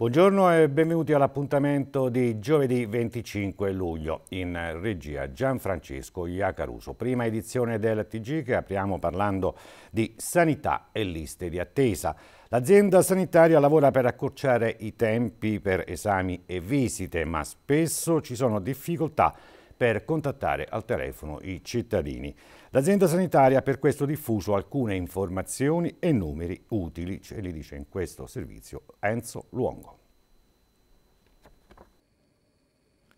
Buongiorno e benvenuti all'appuntamento di giovedì 25 luglio. In regia Gianfrancesco Iacaruso, prima edizione del TG che apriamo parlando di sanità e liste di attesa. L'azienda sanitaria lavora per accorciare i tempi per esami e visite, ma spesso ci sono difficoltà per contattare al telefono i cittadini. L'azienda sanitaria ha per questo diffuso alcune informazioni e numeri utili, ce li dice in questo servizio Enzo Luongo.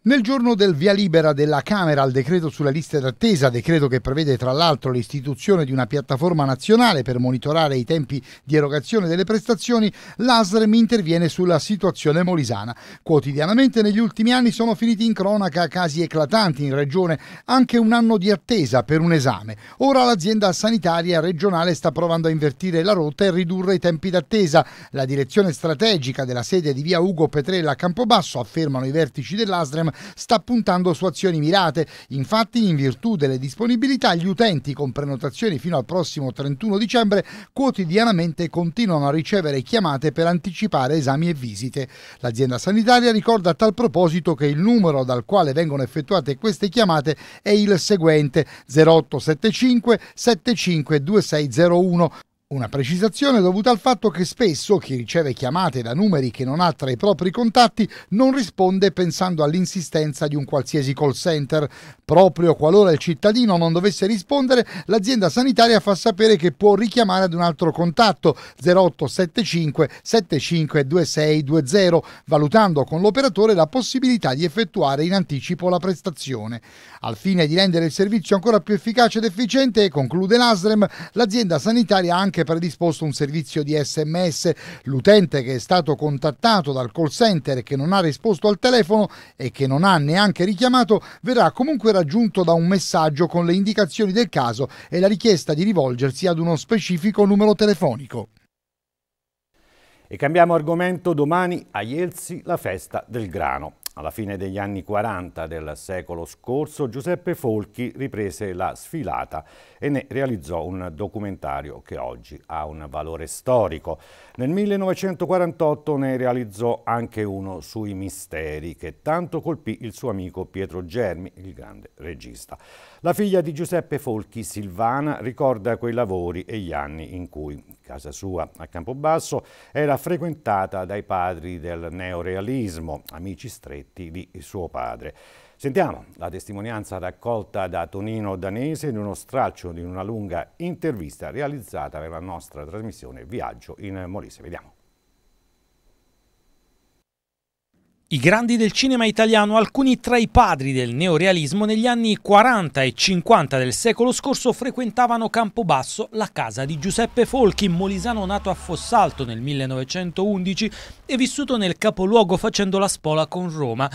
Nel giorno del via libera della Camera al decreto sulla lista d'attesa, decreto che prevede tra l'altro l'istituzione di una piattaforma nazionale per monitorare i tempi di erogazione delle prestazioni, l'ASREM interviene sulla situazione molisana. Quotidianamente negli ultimi anni sono finiti in cronaca casi eclatanti in regione, anche un anno di attesa per un esame. Ora l'azienda sanitaria regionale sta provando a invertire la rotta e ridurre i tempi d'attesa. La direzione strategica della sede di via Ugo Petrella a Campobasso, affermano i vertici dell'ASREM, sta puntando su azioni mirate. Infatti, in virtù delle disponibilità, gli utenti con prenotazioni fino al prossimo 31 dicembre quotidianamente continuano a ricevere chiamate per anticipare esami e visite. L'azienda sanitaria ricorda a tal proposito che il numero dal quale vengono effettuate queste chiamate è il seguente 0875 752601 una precisazione dovuta al fatto che spesso chi riceve chiamate da numeri che non ha tra i propri contatti non risponde pensando all'insistenza di un qualsiasi call center. Proprio qualora il cittadino non dovesse rispondere, l'azienda sanitaria fa sapere che può richiamare ad un altro contatto 0875 752620, valutando con l'operatore la possibilità di effettuare in anticipo la prestazione. Al fine di rendere il servizio ancora più efficace ed efficiente, conclude l'ASREM, l'azienda sanitaria ha anche anche predisposto un servizio di sms. L'utente che è stato contattato dal call center e che non ha risposto al telefono e che non ha neanche richiamato verrà comunque raggiunto da un messaggio con le indicazioni del caso e la richiesta di rivolgersi ad uno specifico numero telefonico. E cambiamo argomento domani a Ielzi la festa del grano. Alla fine degli anni 40 del secolo scorso Giuseppe Folchi riprese la sfilata e ne realizzò un documentario che oggi ha un valore storico. Nel 1948 ne realizzò anche uno sui misteri che tanto colpì il suo amico Pietro Germi, il grande regista. La figlia di Giuseppe Folchi, Silvana, ricorda quei lavori e gli anni in cui casa sua a Campobasso era frequentata dai padri del neorealismo, amici stretti di suo padre. Sentiamo la testimonianza raccolta da Tonino Danese in uno straccio di una lunga intervista realizzata per la nostra trasmissione Viaggio in Molise. Vediamo. I grandi del cinema italiano, alcuni tra i padri del neorealismo negli anni 40 e 50 del secolo scorso, frequentavano Campobasso, la casa di Giuseppe Folchi, molisano nato a Fossalto nel 1911 e vissuto nel capoluogo facendo la spola con Roma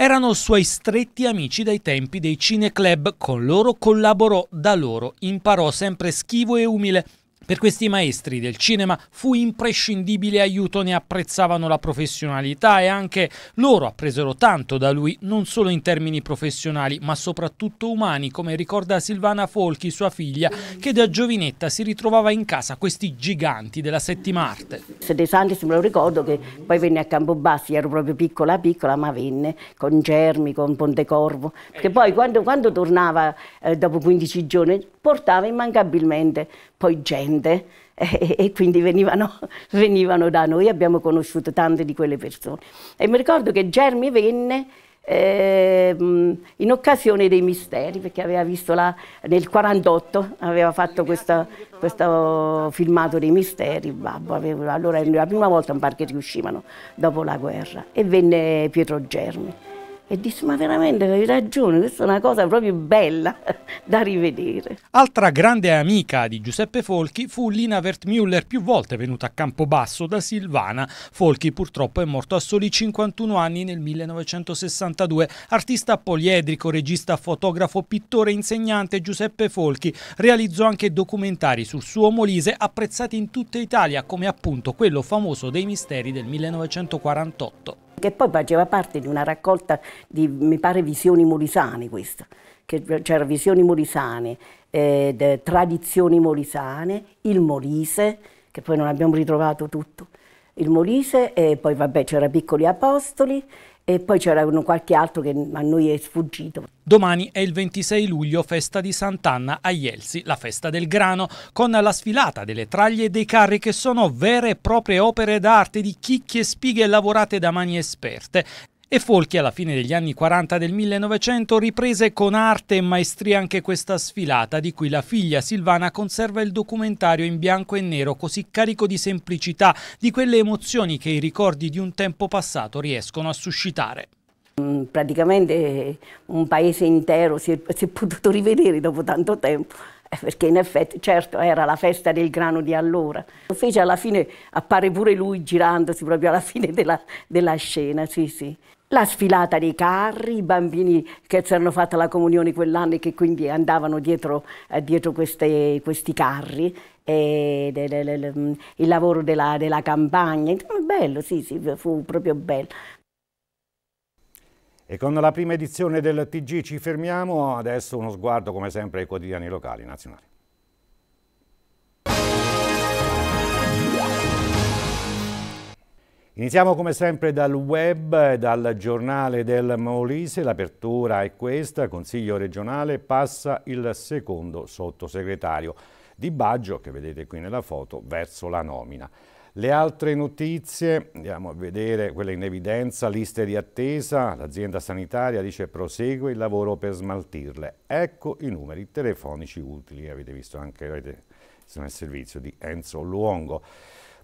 erano suoi stretti amici dai tempi dei cineclub, con loro collaborò, da loro imparò sempre schivo e umile per questi maestri del cinema fu imprescindibile aiuto, ne apprezzavano la professionalità e anche loro appresero tanto da lui, non solo in termini professionali, ma soprattutto umani, come ricorda Silvana Folchi, sua figlia, che da giovinetta si ritrovava in casa questi giganti della settima arte. De Santis me lo ricordo che poi venne a Campobassi, ero proprio piccola piccola, ma venne con Germi, con Pontecorvo, perché poi quando, quando tornava eh, dopo 15 giorni portava immancabilmente poi gente gente e, e quindi venivano, venivano, da noi, abbiamo conosciuto tante di quelle persone. E mi ricordo che Germi venne eh, in occasione dei misteri, perché aveva visto la, nel 48, aveva fatto questa, questo filmato dei misteri, babbo, aveva, allora era la prima volta in parco che riuscivano dopo la guerra, e venne Pietro Germi e disse, ma veramente hai ragione, questa è una cosa proprio bella da rivedere. Altra grande amica di Giuseppe Folchi fu Lina Wertmüller, più volte venuta a Campobasso da Silvana. Folchi purtroppo è morto a soli 51 anni nel 1962. Artista poliedrico, regista, fotografo, pittore, insegnante Giuseppe Folchi realizzò anche documentari sul suo Molise apprezzati in tutta Italia come appunto quello famoso dei misteri del 1948 che poi faceva parte di una raccolta di, mi pare, visioni molisane questa, c'era visioni molisane, eh, tradizioni molisane, il Molise, che poi non abbiamo ritrovato tutto, il Molise e poi vabbè c'era Piccoli Apostoli, e poi c'era qualche altro che a noi è sfuggito. Domani è il 26 luglio, festa di Sant'Anna a Ielsi, la festa del grano, con la sfilata delle traglie e dei carri che sono vere e proprie opere d'arte di chicchi e spighe lavorate da mani esperte e Folchi alla fine degli anni 40 del 1900 riprese con arte e maestria anche questa sfilata, di cui la figlia Silvana conserva il documentario in bianco e nero così carico di semplicità, di quelle emozioni che i ricordi di un tempo passato riescono a suscitare. Mm, praticamente eh, un paese intero si è, si è potuto rivedere dopo tanto tempo eh, perché in effetti, certo, era la festa del grano di allora. fece alla fine, appare pure lui girandosi proprio alla fine della, della scena, sì, sì la sfilata dei carri, i bambini che si erano fatta la comunione quell'anno e che quindi andavano dietro, eh, dietro queste, questi carri, de, de, de, il lavoro della, della campagna, insomma bello, sì, sì, fu proprio bello. E con la prima edizione del TG ci fermiamo, adesso uno sguardo come sempre ai quotidiani locali nazionali. Iniziamo come sempre dal web, dal giornale del Molise, l'apertura è questa, Consiglio regionale passa il secondo sottosegretario di Baggio, che vedete qui nella foto, verso la nomina. Le altre notizie, andiamo a vedere quelle in evidenza, liste di attesa, l'azienda sanitaria dice prosegue il lavoro per smaltirle. Ecco i numeri telefonici utili, avete visto anche, avete, sono il servizio di Enzo Luongo.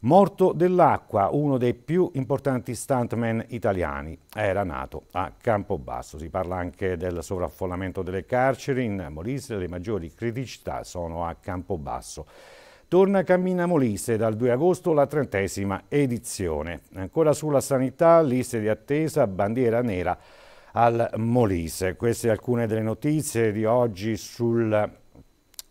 Morto dell'acqua, uno dei più importanti stuntman italiani, era nato a Campobasso. Si parla anche del sovraffollamento delle carceri in Molise, le maggiori criticità sono a Campobasso. Torna Cammina Molise dal 2 agosto la trentesima edizione. Ancora sulla sanità, liste di attesa, bandiera nera al Molise. Queste alcune delle notizie di oggi sul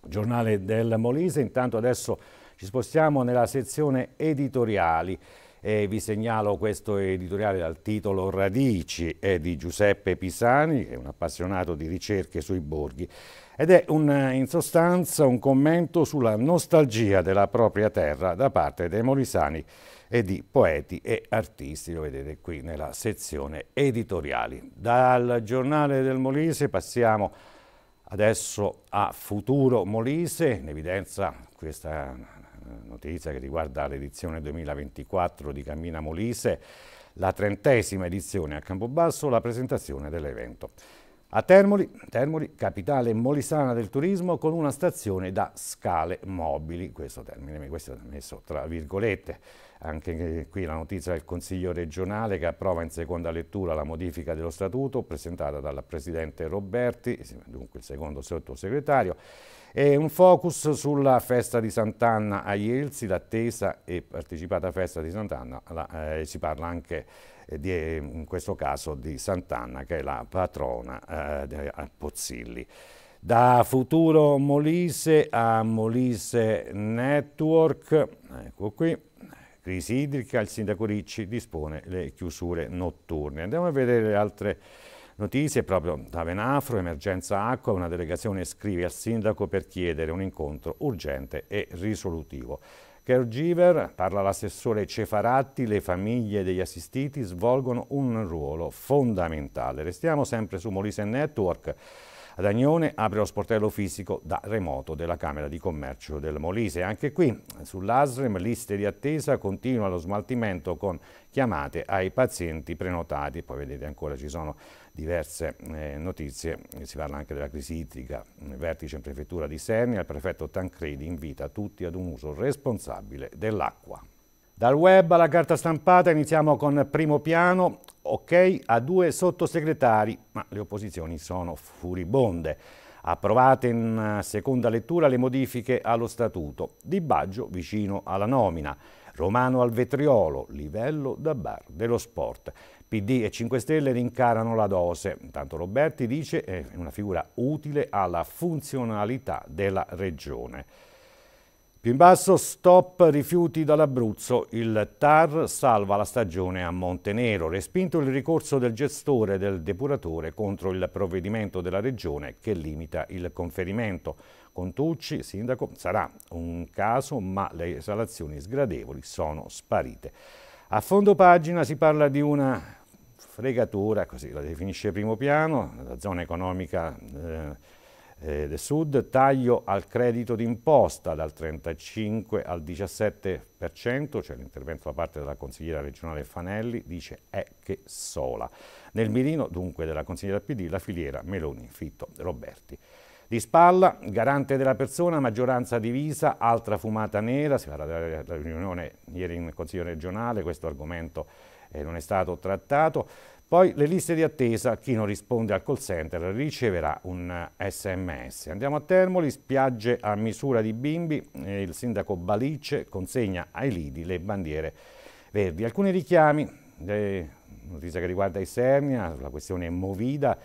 giornale del Molise. Intanto adesso ci spostiamo nella sezione editoriali e vi segnalo questo editoriale dal titolo Radici è di Giuseppe Pisani, che è un appassionato di ricerche sui borghi ed è un, in sostanza un commento sulla nostalgia della propria terra da parte dei molisani e di poeti e artisti, lo vedete qui nella sezione editoriali. Dal giornale del Molise passiamo adesso a Futuro Molise, in evidenza questa eh, notizia che riguarda l'edizione 2024 di Cammina Molise, la trentesima edizione a Campobasso, la presentazione dell'evento. A Termoli, Termoli, capitale molisana del turismo, con una stazione da scale mobili, questo termine, questo è messo tra virgolette. Anche qui la notizia del Consiglio regionale che approva in seconda lettura la modifica dello statuto presentata dal Presidente Roberti, dunque il secondo sottosegretario, e un focus sulla festa di Sant'Anna a Ielzi, l'attesa e partecipata festa di Sant'Anna, eh, si parla anche eh, di, eh, in questo caso di Sant'Anna che è la patrona eh, a Pozzilli. Da futuro Molise a Molise Network, ecco qui, crisi idrica, il sindaco Ricci dispone le chiusure notturne. Andiamo a vedere le altre Notizie proprio da Venafro, emergenza acqua, una delegazione scrive al sindaco per chiedere un incontro urgente e risolutivo. Caregiver, parla l'assessore Cefaratti, le famiglie degli assistiti svolgono un ruolo fondamentale. Restiamo sempre su Molise Network. Ad Agnone apre lo sportello fisico da remoto della Camera di Commercio del Molise. Anche qui sull'ASREM liste di attesa continua lo smaltimento con chiamate ai pazienti prenotati. Poi vedete ancora ci sono diverse eh, notizie, si parla anche della crisi idrica, mm, vertice in prefettura di Sernia, il prefetto Tancredi invita tutti ad un uso responsabile dell'acqua. Dal web alla carta stampata iniziamo con primo piano, ok a due sottosegretari, ma le opposizioni sono furibonde. Approvate in eh, seconda lettura le modifiche allo statuto. Di Baggio vicino alla nomina. Romano al vetriolo, livello da bar dello sport. PD e 5 Stelle rincarano la dose. Intanto Roberti dice che è una figura utile alla funzionalità della regione. Più in basso, stop rifiuti dall'Abruzzo. Il TAR salva la stagione a Montenero. Respinto il ricorso del gestore del depuratore contro il provvedimento della regione che limita il conferimento. Contucci, sindaco, sarà un caso, ma le esalazioni sgradevoli sono sparite. A fondo pagina si parla di una fregatura, così la definisce primo piano, la zona economica eh, eh del sud, taglio al credito d'imposta dal 35 al 17%, cioè l'intervento da parte della consigliera regionale Fanelli, dice è che sola. Nel mirino dunque della consigliera PD la filiera Meloni, Fitto, Roberti. Di spalla, garante della persona, maggioranza divisa, altra fumata nera, si parla della riunione ieri in Consiglio regionale, questo argomento eh, non è stato trattato. Poi le liste di attesa, chi non risponde al call center riceverà un sms. Andiamo a Termoli, spiagge a misura di bimbi, eh, il sindaco Balicce consegna ai lidi le bandiere verdi. Alcuni richiami, eh, notizia che riguarda Isernia, la questione Movida,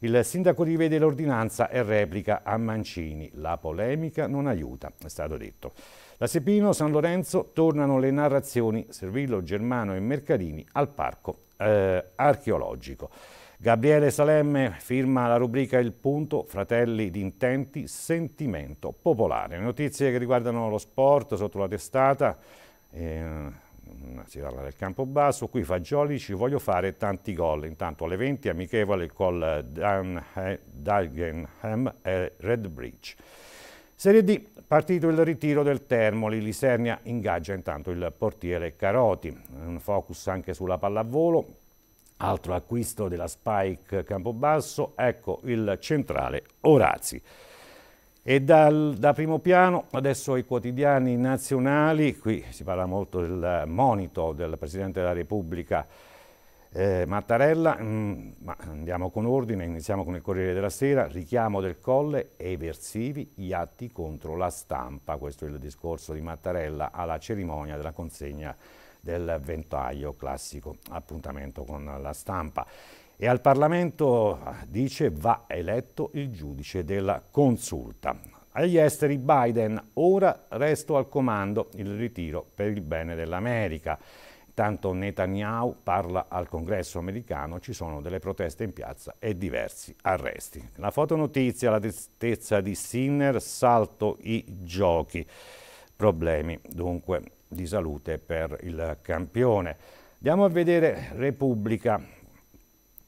il sindaco rivede l'ordinanza e replica a Mancini, la polemica non aiuta, è stato detto. Da Sepino San Lorenzo tornano le narrazioni Servillo, Germano e Mercadini al parco eh, archeologico. Gabriele Salemme firma la rubrica Il punto, fratelli d'Intenti, sentimento popolare. Notizie che riguardano lo sport sotto la testata, eh, mm, si parla del campo basso, qui Fagioli ci voglio fare tanti gol. Intanto alle 20 amichevole col eh, Dagenham eh, e Red Bridge. Serie D, partito il ritiro del Termoli, Lisernia ingaggia intanto il portiere Caroti, un focus anche sulla pallavolo, altro acquisto della Spike Campobasso, ecco il centrale Orazzi. E dal, da primo piano adesso i quotidiani nazionali, qui si parla molto del monito del Presidente della Repubblica eh, Mattarella, mh, mm, ma andiamo con ordine, iniziamo con il Corriere della Sera, richiamo del Colle e versivi, gli atti contro la stampa, questo è il discorso di Mattarella alla cerimonia della consegna del ventaglio classico appuntamento con la stampa. E al Parlamento ah, dice va eletto il giudice della consulta. Agli esteri Biden, ora resto al comando, il ritiro per il bene dell'America. Intanto Netanyahu parla al congresso americano, ci sono delle proteste in piazza e diversi arresti. La fotonotizia, la tristezza di Sinner, salto i giochi. Problemi dunque di salute per il campione. Andiamo a vedere Repubblica.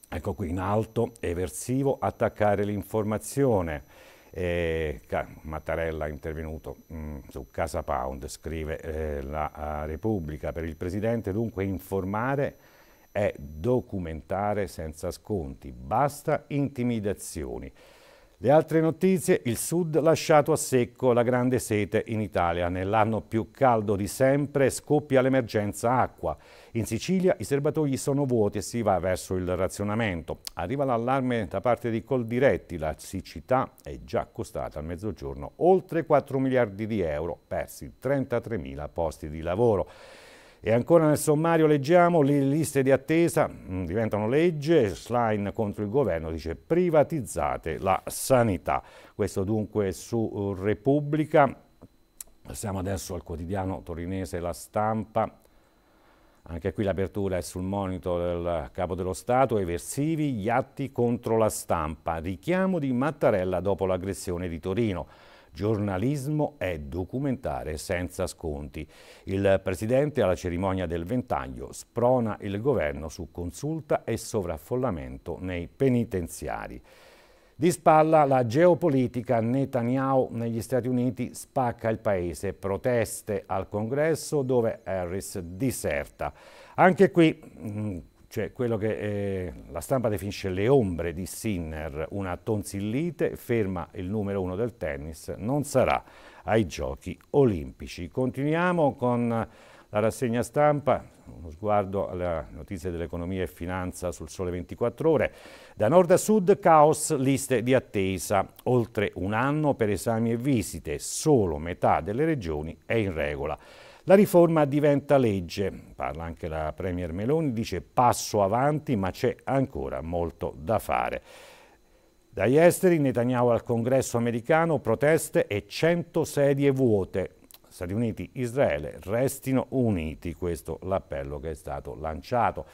Ecco qui in alto, eversivo, attaccare l'informazione. Eh, Mattarella è intervenuto mh, mm, su Casa Pound, scrive eh, la Repubblica, per il Presidente dunque informare è documentare senza sconti, basta intimidazioni. Le altre notizie, il sud lasciato a secco la grande sete in Italia. Nell'anno più caldo di sempre scoppia l'emergenza acqua. In Sicilia i serbatoi sono vuoti e si va verso il razionamento. Arriva l'allarme da parte di Coldiretti, la siccità è già costata al mezzogiorno oltre 4 miliardi di euro, persi 33 mila posti di lavoro. E ancora nel sommario leggiamo le liste di attesa, mm, diventano legge, slime contro il governo dice privatizzate la sanità. Questo dunque su Repubblica. Passiamo adesso al quotidiano torinese La Stampa. Anche qui l'apertura è sul monito del capo dello Stato, eversivi, gli atti contro la stampa, richiamo di Mattarella dopo l'aggressione di Torino. Giornalismo è documentare senza sconti. Il Presidente alla cerimonia del ventaglio sprona il governo su consulta e sovraffollamento nei penitenziari. Di spalla la geopolitica, Netanyahu negli Stati Uniti spacca il paese, proteste al congresso dove Harris diserta. Anche qui mm, cioè quello che eh, la stampa definisce le ombre di Sinner, una tonsillite, ferma il numero uno del tennis, non sarà ai giochi olimpici. Continuiamo con la rassegna stampa, uno sguardo alle notizie dell'economia e finanza sul sole 24 ore. Da nord a sud caos, liste di attesa, oltre un anno per esami e visite, solo metà delle regioni è in regola. La riforma diventa legge, parla anche la Premier Meloni, dice passo avanti ma c'è ancora molto da fare. Dagli esteri Netanyahu al congresso americano, proteste e 100 sedie vuote. Stati Uniti, Israele restino uniti, questo l'appello che è stato lanciato.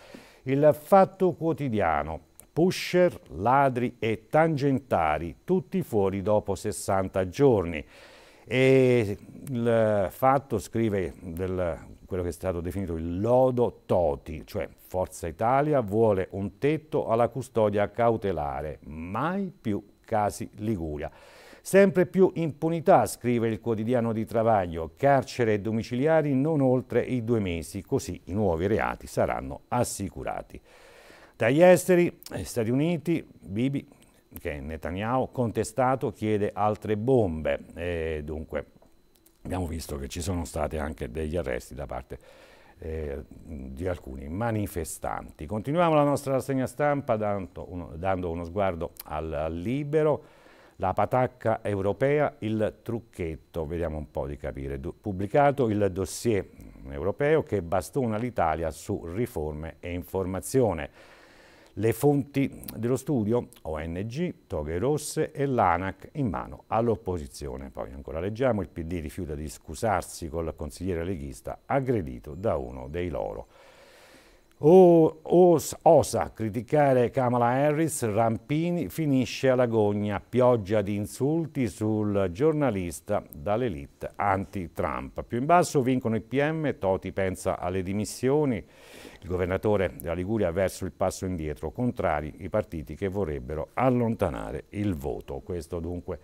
Il fatto quotidiano, pusher, ladri e tangentari, tutti fuori dopo 60 giorni. E il fatto, scrive, del, quello che è stato definito il lodo Toti, cioè Forza Italia vuole un tetto alla custodia cautelare, mai più casi Liguria. Sempre più impunità, scrive il quotidiano di Travaglio, carcere domiciliari non oltre i due mesi, così i nuovi reati saranno assicurati. Dagli esteri, Stati Uniti, Bibi che Netanyahu contestato chiede altre bombe, e dunque abbiamo visto che ci sono stati anche degli arresti da parte eh, di alcuni manifestanti. Continuiamo la nostra rassegna stampa dando uno, dando uno sguardo al, al libero la patacca europea, il trucchetto, vediamo un po' di capire, du pubblicato il dossier europeo che bastona l'Italia su riforme e informazione. Le fonti dello studio, ONG, Toghe Rosse e l'ANAC in mano all'opposizione. Poi ancora leggiamo, il PD rifiuta di scusarsi col consigliere leghista aggredito da uno dei loro. O, os, osa criticare Kamala Harris, Rampini finisce alla gogna, pioggia di insulti sul giornalista dall'elite anti-Trump. Più in basso vincono i PM, Toti pensa alle dimissioni, il governatore della Liguria verso il passo indietro, contrari i partiti che vorrebbero allontanare il voto. Questo dunque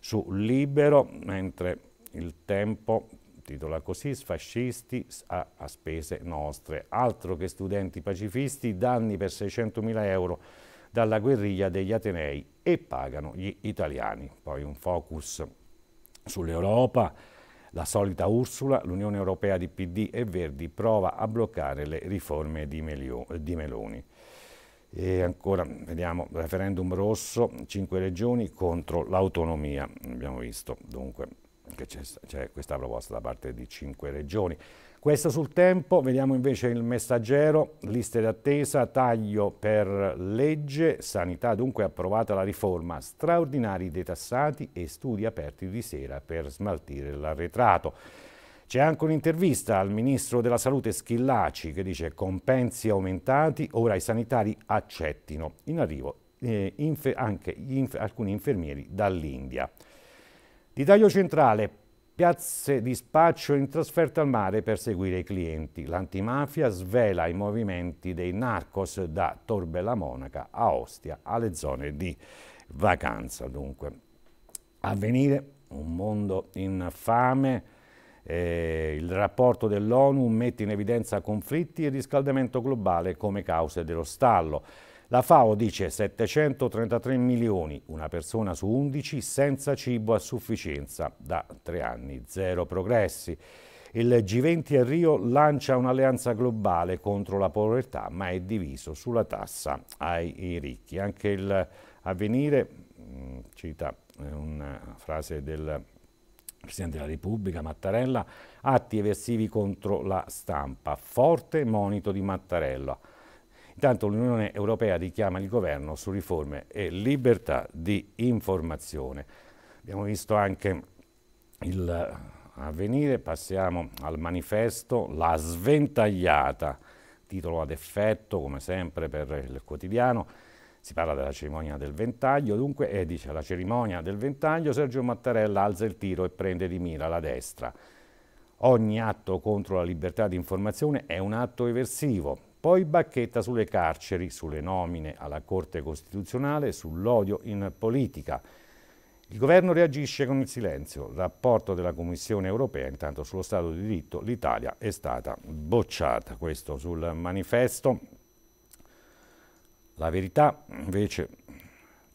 su Libero, mentre il tempo Titola così sfascisti a, a spese nostre. Altro che studenti pacifisti, danni per 600.000 euro dalla guerriglia degli Atenei e pagano gli italiani. Poi un focus sull'Europa, la solita Ursula, l'Unione Europea di PD e Verdi prova a bloccare le riforme di, Melio, di Meloni. E ancora, vediamo, referendum rosso, 5 regioni contro l'autonomia, abbiamo visto. Dunque, che c'è questa proposta da parte di cinque regioni. Questo sul tempo, vediamo invece il messaggero, liste d'attesa, taglio per legge, sanità dunque approvata la riforma, straordinari dei tassati e studi aperti di sera per smaltire l'arretrato. C'è anche un'intervista al Ministro della Salute Schillaci che dice compensi aumentati, ora i sanitari accettino. In arrivo eh, infer anche inf alcuni infermieri dall'India. Di taglio centrale, piazze di spaccio in trasferta al mare per seguire i clienti. L'antimafia svela i movimenti dei narcos da Torbella Monaca a Ostia alle zone di vacanza. Dunque, avvenire un mondo infame. Eh, il rapporto dell'ONU mette in evidenza conflitti e riscaldamento globale come cause dello stallo. La FAO dice 733 milioni, una persona su 11 senza cibo a sufficienza, da tre anni zero progressi. Il G20 a Rio lancia un'alleanza globale contro la povertà, ma è diviso sulla tassa ai ricchi. Anche il avvenire mm, cita eh, una frase del Presidente della Repubblica Mattarella, atti eversivi contro la stampa, forte monito di Mattarella Intanto l'Unione Europea richiama il governo su riforme e libertà di informazione. Abbiamo visto anche il avvenire, passiamo al manifesto La sventagliata, titolo ad effetto come sempre per il quotidiano. Si parla della cerimonia del ventaglio, dunque, e eh, dice la cerimonia del ventaglio Sergio Mattarella alza il tiro e prende di mira la destra. Ogni atto contro la libertà di informazione è un atto eversivo, poi bacchetta sulle carceri, sulle nomine alla Corte Costituzionale, sull'odio in politica. Il governo reagisce con il silenzio. rapporto della Commissione europea, intanto sullo Stato di diritto, l'Italia è stata bocciata. Questo sul manifesto. La verità invece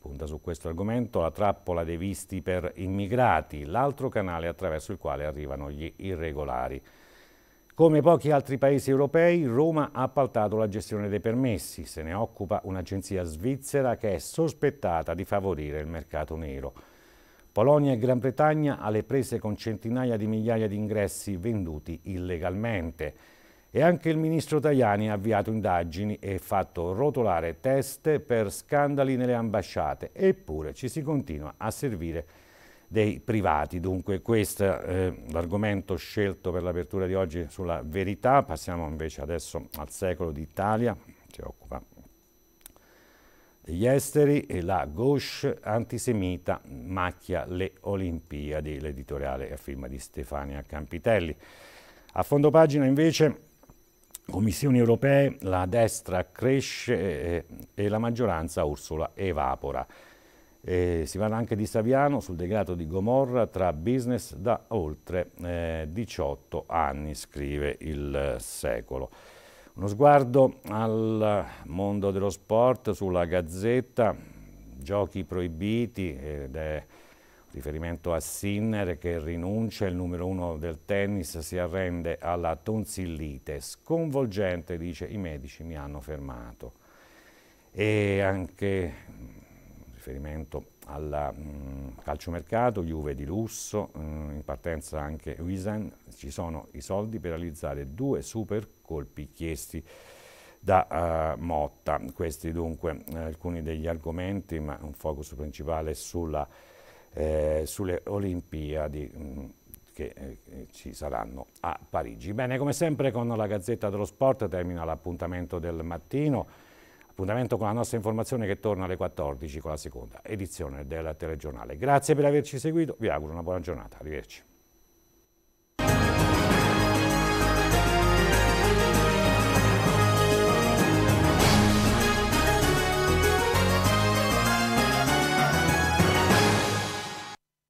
punta su questo argomento, la trappola dei visti per immigrati, l'altro canale attraverso il quale arrivano gli irregolari. Come pochi altri paesi europei, Roma ha appaltato la gestione dei permessi. Se ne occupa un'agenzia svizzera che è sospettata di favorire il mercato nero. Polonia e Gran Bretagna alle prese con centinaia di migliaia di ingressi venduti illegalmente. E anche il ministro Tajani ha avviato indagini e fatto rotolare teste per scandali nelle ambasciate. Eppure ci si continua a servire dei privati. Dunque questo è eh, l'argomento scelto per l'apertura di oggi sulla verità. Passiamo invece adesso al secolo d'Italia, si occupa degli esteri e la gauche antisemita macchia le Olimpiadi, l'editoriale a firma di Stefania Campitelli. A fondo pagina invece Commissioni europee, la destra cresce eh, e la maggioranza Ursula evapora. E si parla anche di Saviano sul degrado di Gomorra tra business da oltre eh, 18 anni, scrive il secolo. Uno sguardo al mondo dello sport sulla Gazzetta, giochi proibiti ed è riferimento a Sinner che rinuncia, il numero uno del tennis si arrende alla tonsillite, sconvolgente dice i medici mi hanno fermato. E anche riferimento al mh, mm, calciomercato, Juve di lusso, mh, mm, in partenza anche Wiesen, ci sono i soldi per realizzare due super colpi chiesti da uh, Motta. Questi dunque eh, alcuni degli argomenti, ma un focus principale sulla, eh, sulle Olimpiadi. Mh, mm, che eh, ci saranno a Parigi. Bene, come sempre con la Gazzetta dello Sport termina l'appuntamento del mattino. Appuntamento con la nostra informazione che torna alle 14 con la seconda edizione del telegiornale. Grazie per averci seguito, vi auguro una buona giornata, arrivederci.